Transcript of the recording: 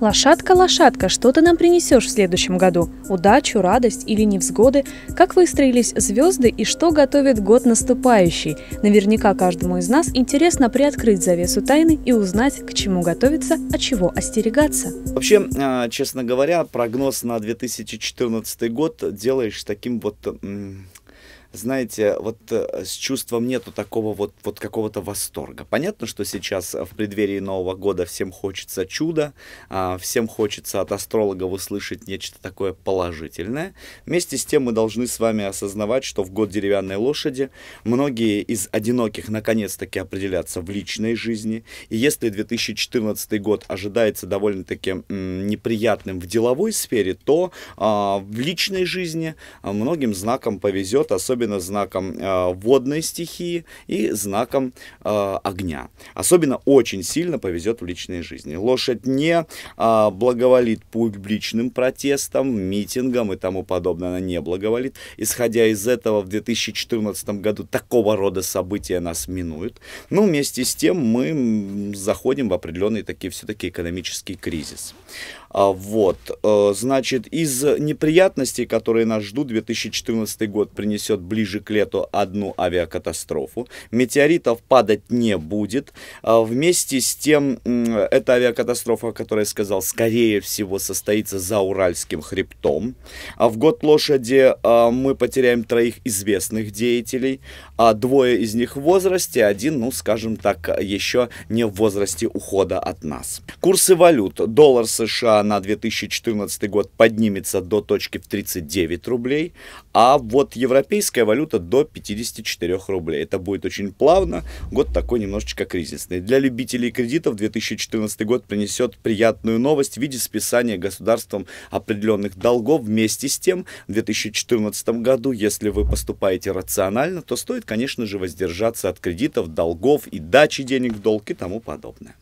Лошадка, лошадка, что ты нам принесешь в следующем году? Удачу, радость или невзгоды? Как выстроились звезды и что готовит год наступающий? Наверняка каждому из нас интересно приоткрыть завесу тайны и узнать, к чему готовиться, а чего остерегаться. Вообще, а, честно говоря, прогноз на 2014 год делаешь таким вот знаете, вот э, с чувством нету такого вот, вот какого-то восторга. Понятно, что сейчас э, в преддверии Нового года всем хочется чуда, а, всем хочется от астрологов услышать нечто такое положительное. Вместе с тем мы должны с вами осознавать, что в год деревянной лошади многие из одиноких наконец-таки определятся в личной жизни. И если 2014 год ожидается довольно-таки неприятным в деловой сфере, то а, в личной жизни а, многим знаком повезет, особенно особенно знаком э, водной стихии и знаком э, огня. Особенно очень сильно повезет в личной жизни. Лошадь не э, благоволит публичным протестам, митингам и тому подобное. Она не благоволит. Исходя из этого, в 2014 году такого рода события нас минуют. Но ну, вместе с тем мы заходим в определенный такие все-таки экономический кризис. А, вот, значит, из неприятностей, которые нас ждут, 2014 год принесет ближе к лету одну авиакатастрофу. Метеоритов падать не будет. А, вместе с тем, эта авиакатастрофа, о которой я сказал, скорее всего состоится за Уральским хребтом. А в год лошади а, мы потеряем троих известных деятелей. а Двое из них в возрасте, один, ну, скажем так, еще не в возрасте ухода от нас. Курсы валют. Доллар США на 2014 год поднимется до точки в 39 рублей, а вот европейская экзотическая валюта до 54 рублей. Это будет очень плавно, год такой немножечко кризисный. Для любителей кредитов 2014 год принесет приятную новость в виде списания государством определенных долгов. Вместе с тем, в 2014 году, если вы поступаете рационально, то стоит, конечно же, воздержаться от кредитов, долгов и дачи денег в долг и тому подобное.